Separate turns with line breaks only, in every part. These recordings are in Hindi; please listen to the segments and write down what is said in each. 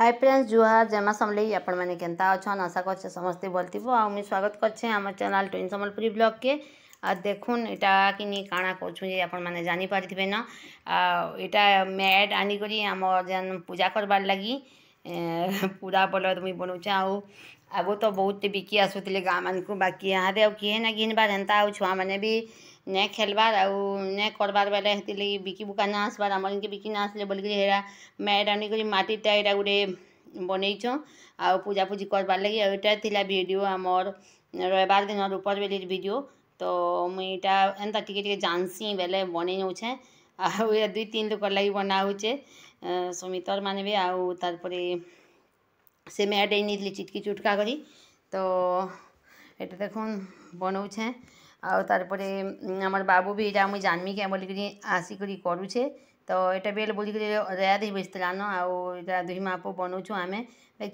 ହାଇ ଫ୍ରେଣ୍ଡସ୍ ଜୁହାର ଜୟମା ସମଲେଇ ଆପଣମାନେ କେନ୍ତା ଅଛନ୍ ଆଶା କରୁଛେ ସମସ୍ତେ ଭଲଥିବ ଆଉ ମୁଇଁ ସ୍ୱାଗତ କରୁଛେ ଆମର ଚ୍ୟାନେଲ୍ ଟୁଇନ୍ ସମ୍ବଲପୁରୀ ବ୍ଲଗ୍କେ ଆଉ ଦେଖୁନ୍ ଏଇଟା କିନି କାଣା କରୁଛୁ ଯେ ଆପଣମାନେ ଜାଣିପାରିଥିବେ ନା ଆଉ ଏଇଟା ମ୍ୟାଟ୍ ଆଣିକରି ଆମର ଯେନ୍ ପୂଜା କରବାର୍ ଲାଗି ପୁରା ବଲଦ ମୁଇଁ ବନଉଛେ ଆଉ ଆଗୁ ତ ବହୁତଟେ ବିକି ଆସୁଥିଲେ ଗାଁମାନଙ୍କୁ ବାକି ଇହାଦେ ଆଉ କିଏ ନା ଘିନ୍ବାର୍ ହେନ୍ତା ଆଉ ଛୁଆମାନେ ବି ନାଇଁ ଖେଲ୍ବାର୍ ଆଉ ନାଇଁ କର୍ବାର୍ ବେଲେ ହେଥିର୍ଲାଗି ବିକି ବୁକା ନା ଆସ୍ବାର୍ ଆମର୍ ଇନ୍କେ ବିକି ନା ଆସ୍ଲେ ବୋଲିକିରି ହେରା ମ୍ୟାଟ୍ ଆନିକରି ମାଟିଟା ଇଟା ଗୁଟେ ବନେଇଛୁଁ ଆଉ ପୂଜାପୂଜି କର୍ବାର୍ ଲାଗି ଆଉ ଇଟା ଥିଲା ଭିଡ଼ିଓ ଆମର୍ ରବିବାର୍ ଦିନ ରୂପର୍ ବେଲିର୍ ଭିଡ଼ିଓ ତ ମୁଇଁ ଇଟା ଏନ୍ତା ଟିକେ ଟିକେ ଜାନ୍ସି ବେଲେ ବନେଇ ନଉଛେଁ ଆଉ ଏ ଦୁଇ ତିନ୍ ଲୋକର୍ ଲାଗି ବନା ହଉଛେ ସମିତର୍ମାନେ ବି ଆଉ ତାର୍ ପରେ ସେ ମେ ଆଡ଼େ ନେଇଥିଲି ଚିଟକି ଚୁଟକା କରି ତ এটা দেখুন বনৌছে আর তারপরে আমার বাবু বি এটা আমি জানমি কে বলিকি আসিকি করুছে তো এটা বেল বলিকি রেয়াদ হয়ে বসতে জানো আউ এটা দুই মাপ বনাউছু আমি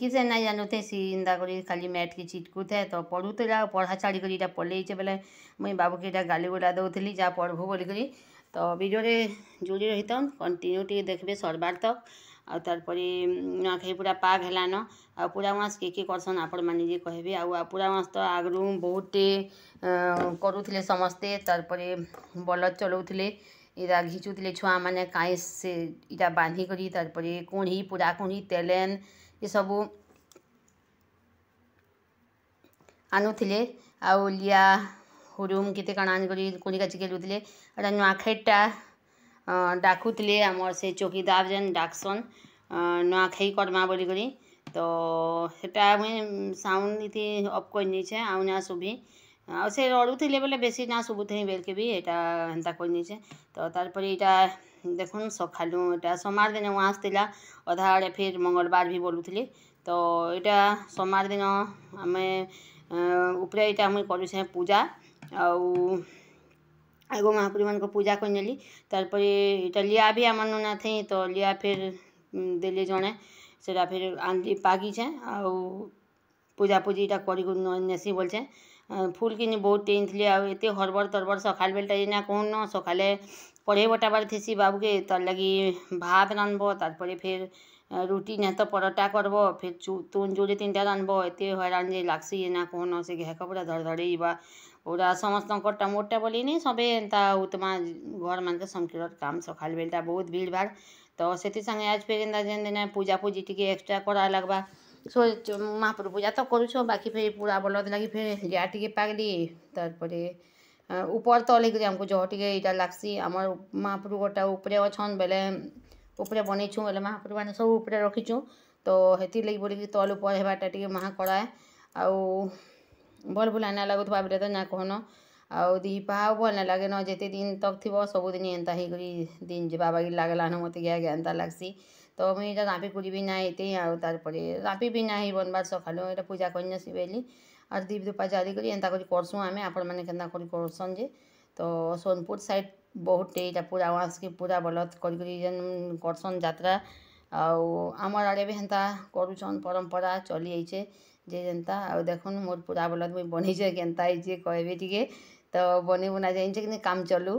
কিসে না জানুতে সি এন্তা করি খালি ম্যাট কি চিটকুতে তো পড়ুতলা পড়া ছাড়ি করি এটা পড়লেইছে বেলে মুই বাবুকে এটা গালি গুলা দৌলি যা পড়বু বলিকি তো ভিডিওরে জুড়ি রহিতন কন্টিনিউ টিকে দেখবে সর্বার্থক ଆଉ ତାର୍ ପରେ ନୂଆଖାଇ ପୁରା ପାଗ୍ ହେଲାନ ଆଉ ପୁରା ମାସ୍ କିଏ କିଏ କରସନ୍ ଆପଣମାନେ ଯେ କହିବେ ଆଉ ପୁରା ମାସ୍ ତ ଆଗରୁ ବହୁତଟେ କରୁଥିଲେ ସମସ୍ତେ ତାର୍ ପରେ ବଲଦ୍ ଚଲଉଥିଲେ ଇଟା ଘିଚୁଥିଲେ ଛୁଆମାନେ କାଇଁ ସେ ଇଟା ବାନ୍ଧିକରି ତାର୍ ପରେ କୁଢ଼ି ପୁରା କୁଢ଼ି ତେଲେନ୍ ଏସବୁ ଆନୁଥିଲେ ଆଉ ଲିଆ ହୁରୁମ୍ କେତେ କାଣା ଆଣିକରି କୁଣିକାଚି ଖେଳୁଥିଲେ ଏଟା ନୂଆଖାଇଟା ଡାକୁଥିଲେ ଆମର ସେ ଚୌକିଦାର ଯେନ୍ ଡାକ୍ସନ୍ ନୂଆଖାଇ କର୍ମା ବୋଲିକରି ତ ସେଟା ମୁଇଁ ସାଉଣ୍ଡ ଇଥି ଅଫ୍ କରିନେଇଛେଁ ଆଉ ନା ଶୁଭି ଆଉ ସେ ରଡ଼ୁଥିଲେ ବେଲେ ବେଶୀ ନା ଶୁଭୁଥିନି ବେଲ୍କେ ବି ଏଇଟା ହେନ୍ତା କରିନେଇଛେଁ ତ ତାର୍ ପରେ ଇଟା ଦେଖୁନ୍ ସଖାଲୁ ଇଟା ସୋମବାର ଦିନ ଉଆଁସ ଥିଲା ଅଧା ଆଡ଼େ ଫେର୍ ମଙ୍ଗଳବାର ବି ବୋଲୁଥିଲେ ତ ଇଟା ସୋମବାର ଦିନ ଆମେ ଉପରେ ଇଟା ମୁଇଁ କରୁଛେଁ ପୂଜା ଆଉ आगो महाप्रभु मान पूजा कर नेली तारपर इटा लिया भी आम ना थे तो लिया फिर दे जणे से फिर आंदी पागी छे आ पूजा पूजीटा करी बोल छे फूल कि बहुत टेन थी आ हरबड़ तरबड़ तरबर सखाल बेलटा जेना कोन न सखाले पढ़े बटाबार थीसी बाबू के तार लगी भात रानबो तारपर फिर रुटी ने तो परोटा करब फिर तुन जोड़े तीन टाइम रानबो एत हैरान जे लागसी जेना कोन से घे कपड़ा धड़धड़े जीवा उड़ा समस्त कट्टा मोटा बोली नहीं सब एंता उतमा घर मान के समकिल काम सकाल बेलटा बहुत भीड़ भाड़ तो से संगे आज फिर इंता जेन दिन पूजा पूजी टी एक्सट्रा करा लगवा सो महाप्रभु पूजा तो करुस बाकी फिर पूरा भल लगे फिर लिया टी पाली तार ऊपर तल होकर आमको जह टे यहाँ लग्सी आम महाप्रभु गोटा उपरे अच्छे बोले उपरे बनईं बोले महाप्रभु मैंने सब उपरे रखीचु तो हेती लगी बोल तल उपर है महा कड़ाए ଭଲ୍ ଭୁଲା ନାଇଁ ଲାଗୁଥିବା ବେଲେ ତ ନାଇଁ କହନ ଆଉ ଦିପା ଆଉ ଭଲ୍ ନାଇଁ ଲାଗେନ ଯେତେ ଦିନ ତକ୍ ଥିବ ସବୁଦିନ ଏନ୍ତା ହେଇକରି ଦିନ୍ ଯିବା ବାଗି ଲାଗ୍ଲାନ ମତେ ମୋତେ ଘାଏ ଏନ୍ତା ଲାଗ୍ସି ତ ମୁଇଁ ଇଟା ରାମ୍ପି ବି ନାଇଁ ଏତେ ଆଉ ତାର୍ ପରେ ରାପି ବି ନାଇଁ ବନବାର୍ ସକାଳୁ ଏଇଟା ପୂଜା କରିନେସି ବେଲି ଆର୍ ଦୀପ୍ ଧୂପା ଜାରି କରି ଏନ୍ତା କରି କର୍ସୁଁ ଆମେ ଆପଣମାନେ କେନ୍ତା କରି କର୍ସନ୍ ଯେ ତ ସୋନପୁର ସାଇଡ଼୍ ବହୁତଟେ ଇଟା ପୁରା ୱାନ୍ସକେ ପୁରା ବଲଦ୍ କରି ଯେନ୍ କର୍ସନ୍ ଯାତ୍ରା ଆଉ ଆମର୍ ଆଡ଼େ ବି ହେନ୍ତା କରୁଛନ୍ ପରମ୍ପରା ଚଲି ଆଇଛେ ଯେ ଯେନ୍ତା ଆଉ ଦେଖୁନ୍ ମୋର୍ ପୁରା ବଲଦ୍ ମୁଇଁ ବନେଇଛେଁ କେନ୍ତା ହେଇଛେ କହେବେ ଟିକେ ତ ବନେଇ ବୁନା ଯାଇଛେଁ କିନ୍ତୁ କାମ୍ ଚଲୁ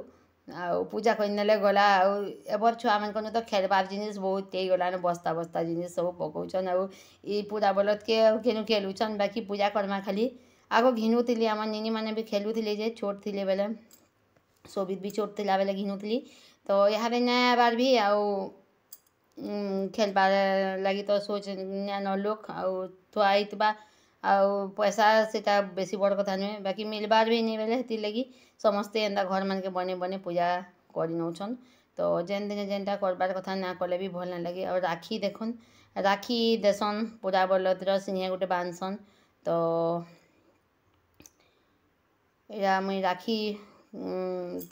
ଆଉ ପୂଜା କରିନେଲେ ଗଲା ଆଉ ଏବର୍ ଛୁଆମାନଙ୍କନୁ ତ ଖେଲ୍ବାର୍ ଜିନିଷ୍ ବହୁତ୍ ହେଇଗଲାନ ବସ୍ତା ବସ୍ତା ଜିନିଷ୍ ସବୁ ପକଉଛନ୍ ଆଉ ଇ ପୁରା ବଲଦ୍କେ ଆଉ କେନୁ ଖେଲୁଛନ୍ ବାକି ପୂଜା କର୍ମା ଖାଲି ଆଗ ଘିନୁଥିଲି ଆମର୍ ନିନିମାନେ ବି ଖେଲୁଥିଲେ ଯେ ଛୋଟ୍ ଥିଲେ ବେଲେ ସୋଭିତ୍ ବି ଛୋଟ୍ ଥିଲା ବେଲେ ଘିନୁଥିଲି ତ ଇହାଦେ ନାଇଁ ଆଏବାର୍ ବି ଆଉ ଖେଲ୍ବାର୍ ଲାଗି ତ ସୋଚ୍ ନାଇଁନ ଲୋକ୍ ଆଉ ଥୁଆ ହେଇଥିବା ଆଉ ପଏସା ସେଟା ବେଶୀ ବଡ଼୍ କଥା ନୁହେଁ ବାକି ମିଲ୍ବାର୍ ବି ନେଇଁ ବେଲେ ହେଥିର୍ଲାଗି ସମସ୍ତେ ଏନ୍ତା ଘର୍ମାନ୍କେ ବନେଇ ବନେଇ ପୂଜା କରିନଉଛନ୍ ତ ଯେନ୍ ଦିନେ ଯେନ୍ଟା କର୍ବାର୍ କଥା ନା କଲେ ବି ଭଲ୍ ନାଇଁ ଲାଗେ ଆଉ ରାକ୍ଷୀ ଦେଖୁନ୍ ରାକ୍ଷୀ ଦେସନ୍ ପୁରା ବଲଦ୍ର ସିଂହେ ଗୁଟେ ବାନ୍ଧସନ୍ ତ ଏଇଟା ମୁଇଁ ରାକ୍ଷୀ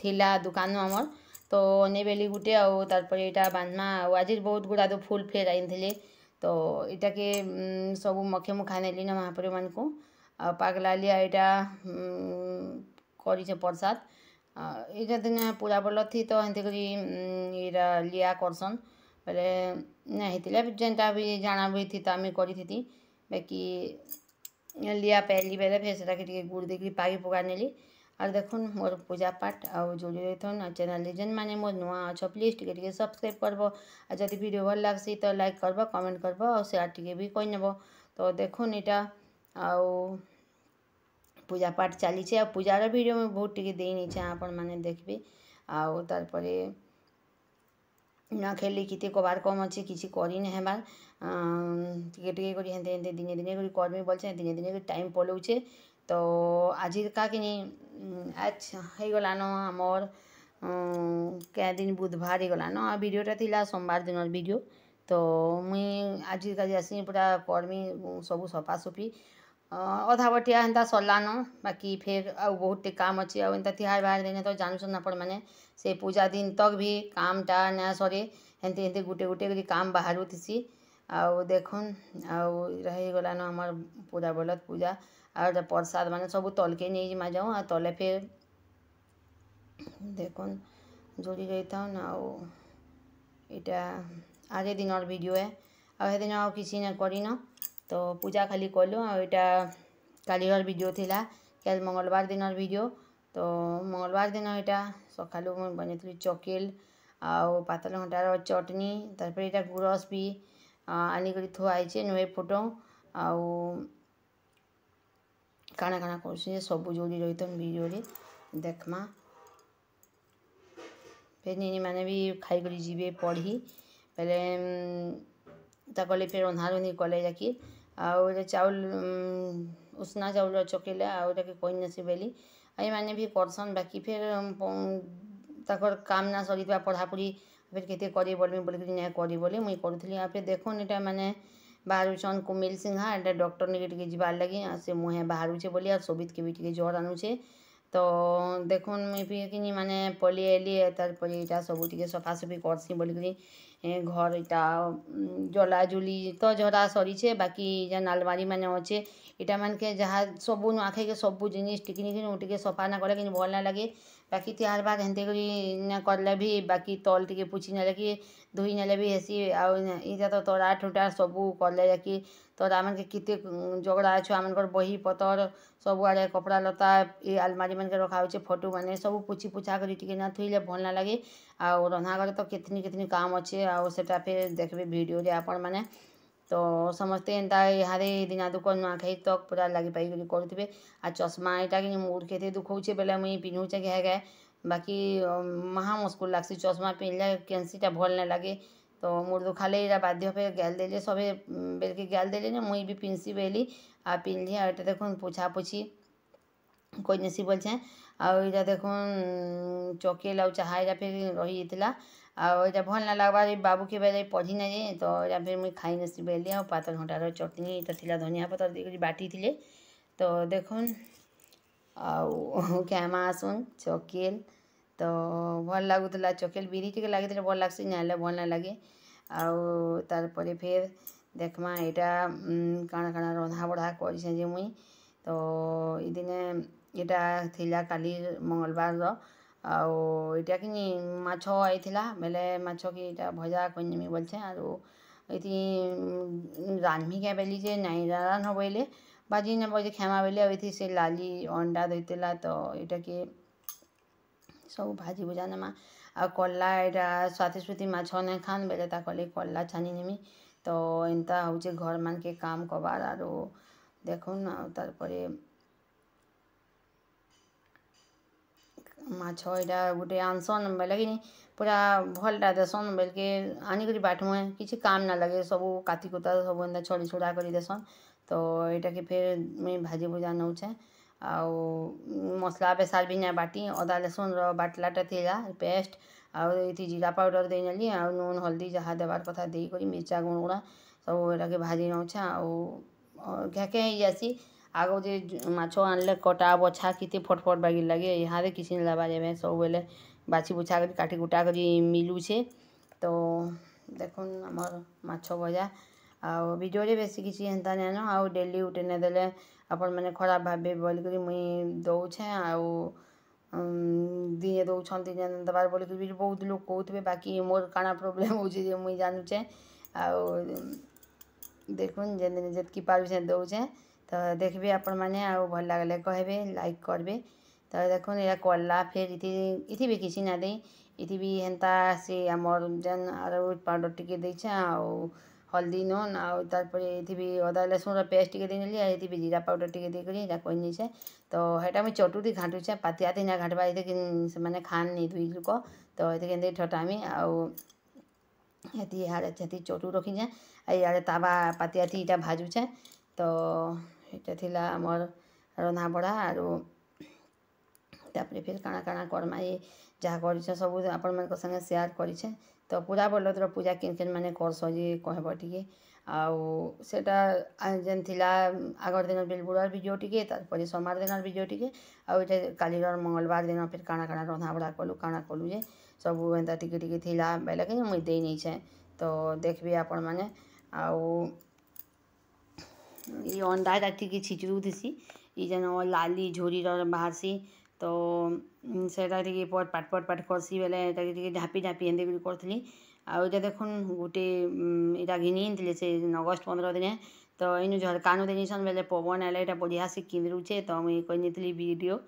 ଥିଲା ଦୁକାନୁ ଆମର୍ ତ ଅନେଇବେଲି ଗୁଟେ ଆଉ ତାର୍ ପରେ ଏଇଟା ବାନ୍ଧ୍ମା ଆଉ ଆଜିର୍ ବହୁତ୍ ଗୁଡ଼ାଦୁ ଫୁଲ୍ ଫେର୍ ଆନିଥିଲେ ତ ଇଟାକେ ସବୁ ମଖେ ମୁଖା ନେଲିନ ମହାପ୍ରଭୁମାନଙ୍କୁ ଆଉ ପାଗଲାଲିଆ ଏଇଟା କରିଛେ ପ୍ରସାଦ୍ ଇଟା ଦିନେ ପୂଜା ବଲଥି ତ ହେନ୍ତିକରି ଇଟା ଲିଆ କର୍ସନ୍ ବେଲେ ନାଇଁ ହେଇଥିଲା ବି ଯେନ୍ଟା ବି ଜାଣା ବି ଥିତା ମୁଇଁ କରିଥିତି ବାକି ଲିଆ ପାଏଲି ବେଲେ ଫେର୍ ସେଟାକେ ଟିକେ ଗୁଡ଼୍ ଦେଇକିରି ପାଗି ପୁଗା ନେଲି आर देख मोर पूजा पाठ आ जुड़ी रही चैनल जेन मैंने मोर नुआ अच प्लीज टे सब्सक्राइब कर जदि भिड भल लग्स तो लाइक करब कमेंट करब आयार टे भी कही नब तो देखुन यटा आउ पूजा पाठ चली चे पूजार भिड मुझे बहुत टी दे आपने देखे आउ तारे ना खेली कितने कबार कम अच्छे किसी करें टे टे दिने दिने करमी बोलते दिने दिने टाइम पलाऊे तो आज का कि हम्म, अच्छा हो आमर हम्म, क्या दिन बुधवार ही गलान थी सोमवार दिन भिड तो मुई आज का जी आसमी पूरा कर्मी सब सफा सफी अधाबटिया हेता सरलान बाकी फेर आउ बहुत टे काम अच्छे एंता तिहार बाहर दिन तो जानसन आपड़ मैंने से पूजा दिन तक तो भी कामटा ना सरे हमें हमें गोटे गोटे काम बाहर थी आउ देख आउ रही गलान आम पूरा बलत पूजा আর প্রসাদ মানে সব তলকে নিয়ে যা যাও আর তলে ফের দেখুন ঝুড়ি যাইতাম আও এটা আগে দিনর ভিডিও আর সেদিন আর কিছু না করি ন তো পূজা খালি কলু আর এটা কালির ভিডিও লা কাল মঙ্গলবার দিনর ভিডিও তো মঙ্গলবার দিন এটা সকালু বানিয়েছিল চকিল ଆଉ ପାତଲ ଘଣ୍ଟାର ଚଟନି ତାପରେ ଏଇଟା ଗୁରସ୍ ବି ଆଣିକରି ଥୁଆ ହେଇଛି ନୁହେଁ ଫୁଟ ଆଉ काणा काणा कर सब जोड़ी रही थे भिडे देखमा फिर नीनी मैंने भी खाई जीवे पढ़ी पहले तक फिर रंधा रंधी कले जाकि चाउल उष्णा चाउल चकेले आगे कही ना बेली मैंने भी करसन बाकी फिर तक काम ना सर पढ़ापढ़ी फिर के बोल बोल मुझे करूँ फिर देखो ये मैंने बाहरुन कुमिल सिंहा एंड डॉक्टर निकट के जीवार लगे यहाँ से मुँह बाहर बोलिया सोबित के बीच के जोर आनुछे ତ ଦେଖୁନ୍ ମୁଇଁ ବି କିନି ମାନେ ପଲେଇ ଆଇଲି ତାର୍ ପରେ ଇଟା ସବୁ ଟିକେ ସଫାସଫି କର୍ସି ବୋଲିକିରି ଘର୍ ଇଟା ଜଲାଜୁଲି ତ ଝରା ସରିଛେ ବାକି ଯେନ୍ ଆଲମାରିମାନେ ଅଛେ ଇଟାମାନ୍କେ ଯାହା ସବୁ ନୂଆଖାଇକେ ସବୁ ଜିନିଷ୍ ଟିକିନି କିନି ଟିକେ ସଫା ନା କଲେ କିନି ଭଲ୍ ନା ଲାଗେ ବାକି ତିହାର୍ ବାର୍ ହେନ୍ତି କରି ନା କଲେ ବି ବାକି ତଲ୍ ଟିକେ ପୁଛି ନେଲେ କି ଧୁଇ ନେଲେ ବି ହେସି ଆଉ ଇଟା ତ ତଡ଼ା ଠୁଟା ସବୁ କଲେ ଯାକି तो आमन के कितने जगड़ा छुआ मान बही पतर सबुआड़े कपड़ा लता ये आलमारी मन के रखा हो फटो मैंने सब पोछी पोछा करना थोले भल ना लगे आउ रंधाघर तो कितनी कितनी काम अच्छे आटा फिर देखे भिडियो आपण तो समस्ते एंता इे दिना दुख नुआखाई तक पूरा लगे पाई करेंगे आ चश्मा यहाँ कि मुड के दुखे बेले मुई पिन्हुचे घे घे बाकी महा मुस्कुल लग्सी चश्मा पिन्हले कैंसीटा भल ना लगे তো মোর দোখালে এরা বাধ্য হয়ে গ্যাল দিলে সবে বেলকে গ্যাল দিলে না মুই বি পিনসি বেলি আর পিনলি আর এটা দেখুন পোছাপোছি কইনেসি বলছে আর এটা দেখুন চকেল আর চাহা এটা ফের রহি যাইতিলা আর এটা ভাল না লাগবার এই বাবু কেবে যাই পঝি না যে তো এটা ফের মুই খাই নেসি বেলি আর পাতল ঘটার চটনি এটা লা ধনিয়া পত্র দিয়ে বাটি থিলে তো দেখুন আর ক্যামা আসুন চকেল তো ভাল লাগুলা চকেল বিরি টিকে লাগিলে ভাল লাগছে না হলে ভাল না লাগে ଆଉ ତାର୍ ପରେ ଫେର୍ ଦେଖ୍ମା ଇଟା କାଣା କାଣା ରନ୍ଧାବଢ଼ା କରିଛେଁ ଯେ ମୁଇଁ ତ ଇଦିନେ ଇଟା ଥିଲା କାଲି ମଙ୍ଗଲବାର୍ର ଆଉ ଇଟା କିନି ମାଛ ଆଇଥିଲା ବେଲେ ମାଛକେ ଇଟା ଭଜା କରିନେମି ବୋଲଛେଁ ଆରୁ ଇଥି ରାନ୍ଧମି କାଏଁ ବେଲି ଯେ ନାଇଁ ରାନ୍ଧନ ବୋଇଲେ ଭାଜି ନେବ ଯେ ଖାଏମା ବେଲେ ଆଉ ଇଥି ସେ ଲାଲି ଅଣ୍ଡା ଦେଇଥିଲା ତ ଇଟାକେ सब भाजी भुजा नेमा आ कल्ला स्वादी स्वती मैं खान बेले कले कल्ला छानी नेमी तो इनता हूँ घर मान के काम कबार आर देख तार मैटा गोटे आनसन बोले कि पूरा भलटा देसन बोल के आनी बाटमुए किसी काम ना लगे सब काती कुता सब छड़ी छुड़ा कर देसन तो ये फिर मुझे भाजी भुजा नौछे आउ मसला बेसार भी नहीं बाटी अदा लेसुन रटलाटा थी पेस्ट आउ जीरा पाउडर दे नी आ नून हल्दी जहाँ देवार कथा देकर मिर्चा गुण गुड़ा सब ये भाजी नौछे आके जासी आगो जे मछ आनले कटा बछा कितने फटफट बागि लगे यहाँ किसी लाबा जाए सब बेले बाछी बुछा कर काटी गुटा कर मिलूे तो देख हमार भजा ଆଉ ଭିଡ଼ିଓରେ ବେଶୀ କିଛି ହେନ୍ତା ନାଇଁନ ଆଉ ଡେଲି ଗୁଟେ ନାଇଁ ଦେଲେ ଆପଣମାନେ ଖରାପ ଭାବ୍ବେ ବୋଲିକରି ମୁଇଁ ଦଉଛେଁ ଆଉ ଦିନେ ଦଉଛନ୍ ଦିନେ ନାଇଁ ଦେବାର୍ ବୋଲିକରି ବି ବହୁତ ଲୋକ କହୁଥିବେ ବାକି ମୋର କାଣା ପ୍ରୋବ୍ଲେମ୍ ହଉଛେ ଯେ ମୁଇଁ ଜାନୁଛେଁ ଆଉ ଦେଖୁନ୍ ଯେନ୍ ଯେତ୍କି ପାରୁଛେଁ ଦଉଛେଁ ତ ଦେଖ୍ବେ ଆପଣମାନେ ଆଉ ଭଲ୍ ଲାଗ୍ଲେ କହେବେ ଲାଇକ୍ କର୍ବେ ତ ଦେଖୁନ୍ ଏଇଟା କଲା ଫେର୍ ଇଥି ଇଥି ବି କିଛି ନାଇଁ ଦେଇ ଇଥି ବି ହେନ୍ତା ସେ ଆମର୍ ଯେନ୍ ଆରୋରୁଟ୍ ପାଉଡ଼ର୍ ଟିକେ ଦେଇଛେଁ ଆଉ ହଳଦୀ ନୁନ୍ ଆଉ ତାପରେ ଏଥିବି ଅଦା ରସୁଣର ପେଷ୍ଟ ଟିକେ ଦେଇନେଲି ଆଉ ଏଥିବି ଜିରା ପାଉଡ଼ର ଟିକେ ଦେଇକରି ଏଇଟା କରିନେଇଛେ ତ ହେଇଟା ମୁଇଁ ଚଟୁଟି ଘାଣ୍ଟୁଛେ ପାତିଆତି ନା ଘାଣ୍ଟବା ଏଥିକି ସେମାନେ ଖାନ୍ ନେଇ ଦୁଇ ଲୋକ ତ ଏଥିକି ଏମିତି ଠଟାମି ଆଉ ହେତି ଇହାଡ଼େ ହେତି ଚଟୁ ରଖିଛେଁ ଆଉ ଇଆଡ଼େ ତାବା ପାତିଆତି ଇଟା ଭାଜୁଛେଁ ତ ଏଇଟା ଥିଲା ଆମର୍ ରନ୍ଧାବଢ଼ା ଆରୁ ତାପରେ ଫିର୍ କାଣା କାଣା କର୍ମା ଏ ଯାହା କରିଛେଁ ସବୁ ଆପଣମାନଙ୍କ ସାଙ୍ଗେ ସେୟାର୍ କରିଛେଁ ତ ପୂଜା ବଲଦ୍ର ପୂଜା କେନ୍ କେନ୍ ମାନେ କର୍ସ ଯେ କହେବ ଟିକେ ଆଉ ସେଟା ଯେନ୍ ଥିଲା ଆଗର୍ ଦିନ ବେଲ୍ବୁଡ଼ାର ଭିଡ଼ିଓ ଟିକେ ତାର୍ପରେ ସୋମବାର ଦିନର ଭିଡ଼ିଓ ଟିକେ ଆଉ ଇଟା କାଲିର ମଙ୍ଗଳବାର ଦିନ ଫେର୍ କାଣା କାଣା ରନ୍ଧାବଢ଼ା କଲୁ କାଣା କଲୁ ଯେ ସବୁ ଏନ୍ତା ଟିକେ ଟିକେ ଥିଲା ବେଲେ କି ମୁଇଁ ଦେଇ ନେଇଛେଁ ତ ଦେଖ୍ବେ ଆପଣମାନେ ଆଉ ଇ ଅଣ୍ଡାଟା ଟିକେ ଛିଚୁଥିସି ଇ ଯେନ ଲାଲି ଝୁରିର ବାହାର୍ସି तो से पट पट पट पट करसी बेले ढापी ढापी एंती करी आउे देख गोटे यहाँ घिनी से अगस्त पंद्रह दिन तो इनु झरकान देसन बेले पवन आटा बढ़िया से किंदरुचे तो मुझे कही भिडियो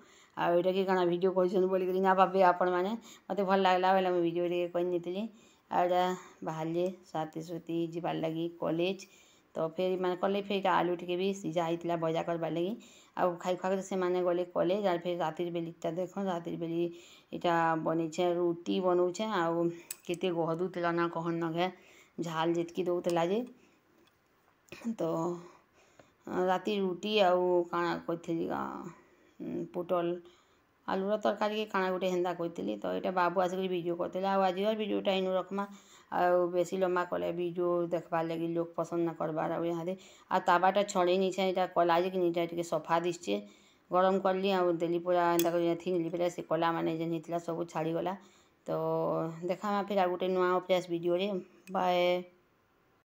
आईटा कि कहना भिड कर बोल करना भावे आपण मैंने मतलब भल लगला बोले मुझे भिडियो कही आईटा बाहर सात सती जबार लगी कलेज ତ ଫେର୍ ଇମାନେ କଲେ ଫେର୍ ଆଲୁ ଟିକେ ବି ସିଝା ହେଇଥିଲା ଭଜା କର୍ବାର୍ ଲାଗି ଆଉ ଖାଇ ଖୁଆକରି ସେମାନେ ଗଲେ କଲେ ଯାର୍ ଫେର୍ ରାତିର୍ ବେଲି ଇଟା ଦେଖ ରାତିର୍ ବେଲି ଇଟା ବନେଇଛେ ରୁଟି ବନଉଛେଁ ଆଉ କେତେ ଗହଦୁଥିଲା ନା କହନ୍ ନକେ ଝାଲ୍ ଯେତ୍କି ଦଉଥିଲା ଯେ ତ ରାତି ରୁଟି ଆଉ କାଣା କରିଥିଲି ପୋଟଲ୍ ଆଲୁର ତରକାରୀ କାଣା ଗୋଟେ ହେନ୍ତା କରିଥିଲି ତ ଏଇଟା ବାବୁ ଆସିକରି ଭିଡ଼ିଓ କରିଥିଲା ଆଉ ଆଜିର ଭିଡ଼ିଓଟା ଇନୁ ରଖ୍ମା ଆଉ ବେଶୀ ଲମ୍ବା କଲେ ବି ଯୋଉ ଦେଖ୍ବାର୍ ଲାଗି ଲୋକ୍ ପସନ୍ଦ୍ ନାଇଁ କର୍ବାର୍ ଆଉ ଇହାଦେ ଆଉ ତାୱାଟା ଛଡ଼େଇ ନେଇଛେଁ ଇଟା କଲା ଯେ କିନି ଇଟା ଟିକେ ସଫା ଦିଶ୍ଚେ ଗରମ୍ କଲି ଆଉ ଦେଲି ପୁରା ଏନ୍ତା କରି ଥିଙ୍ଗିଲି ଫେର୍ ସେ କଲାମାନେ ଯେନ୍ ହେଇଥିଲା ସବୁ ଛାଡ଼ିଗଲା ତ ଦେଖାମା ଫେର୍ ଆଉ ଗୁଟେ ନୂଆ ଆଉ ଫ୍ରେଶ୍ ଭିଡ଼ିଓରେ ବାଏ